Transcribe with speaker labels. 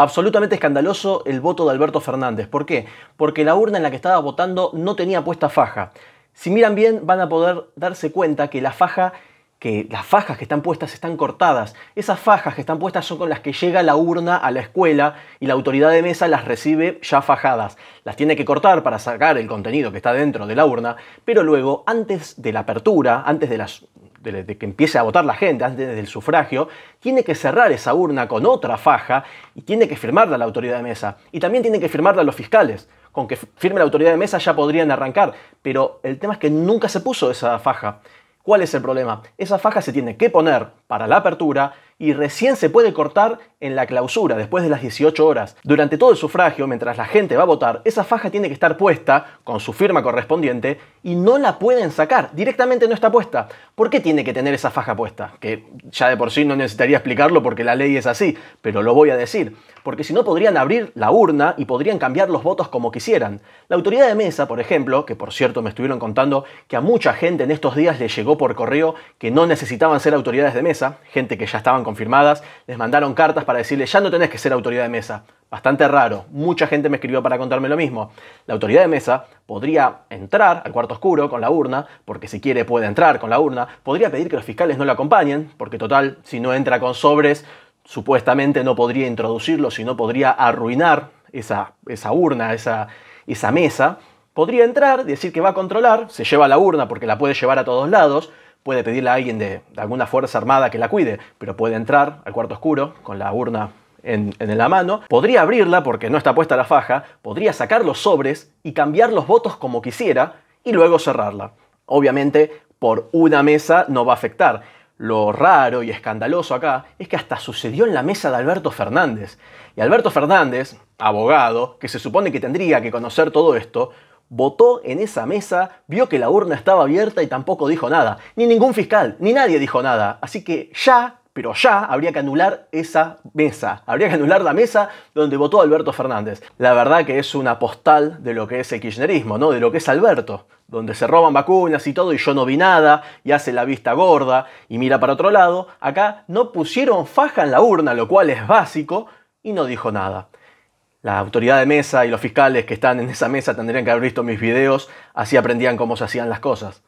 Speaker 1: Absolutamente escandaloso el voto de Alberto Fernández. ¿Por qué? Porque la urna en la que estaba votando no tenía puesta faja. Si miran bien, van a poder darse cuenta que la faja que las fajas que están puestas están cortadas. Esas fajas que están puestas son con las que llega la urna a la escuela y la autoridad de mesa las recibe ya fajadas. Las tiene que cortar para sacar el contenido que está dentro de la urna, pero luego, antes de la apertura, antes de las de, que empiece a votar la gente antes del sufragio, tiene que cerrar esa urna con otra faja y tiene que firmarla la autoridad de mesa. Y también tiene que firmarla los fiscales. Con que firme la autoridad de mesa ya podrían arrancar. Pero el tema es que nunca se puso esa faja. ¿Cuál es el problema? Esa faja se tiene que poner para la apertura y recién se puede cortar en la clausura, después de las 18 horas. Durante todo el sufragio, mientras la gente va a votar, esa faja tiene que estar puesta con su firma correspondiente y no la pueden sacar, directamente no está puesta. ¿Por qué tiene que tener esa faja puesta? Que ya de por sí no necesitaría explicarlo porque la ley es así, pero lo voy a decir, porque si no podrían abrir la urna y podrían cambiar los votos como quisieran. La autoridad de mesa, por ejemplo, que por cierto me estuvieron contando que a mucha gente en estos días le llegó por correo que no necesitaban ser autoridades de mesa, gente que ya estaban confirmadas, les mandaron cartas para decirle ya no tenés que ser autoridad de mesa. Bastante raro, mucha gente me escribió para contarme lo mismo. La autoridad de mesa podría entrar al cuarto oscuro con la urna, porque si quiere puede entrar con la urna, podría pedir que los fiscales no lo acompañen, porque total, si no entra con sobres, supuestamente no podría introducirlo, si no podría arruinar esa, urna, esa, esa mesa. Podría entrar, decir que va a controlar, se lleva la urna porque la puede llevar a todos lados, puede pedirle a alguien de, alguna fuerza armada que la cuide, pero puede entrar al cuarto oscuro con la urna en, en la mano, podría abrirla porque no está puesta la faja, podría sacar los sobres y cambiar los votos como quisiera y luego cerrarla. Obviamente, por una mesa no va a afectar. Lo raro y escandaloso acá es que hasta sucedió en la mesa de Alberto Fernández. Y Alberto Fernández, abogado, que se supone que tendría que conocer todo esto, votó en esa mesa, vio que la urna estaba abierta y tampoco dijo nada. Ni ningún fiscal, ni nadie dijo nada. Así que ya, pero ya habría que anular esa mesa. Habría que anular la mesa donde votó Alberto Fernández. La verdad que es una postal de lo que es el kirchnerismo, ¿no? De lo que es Alberto. Donde se roban vacunas y todo y yo no vi nada y hace la vista gorda y mira para otro lado. Acá no pusieron faja en la urna, lo cual es básico, y no dijo nada la autoridad de mesa y los fiscales que están en esa mesa tendrían que haber visto mis videos, así aprendían cómo se hacían las cosas.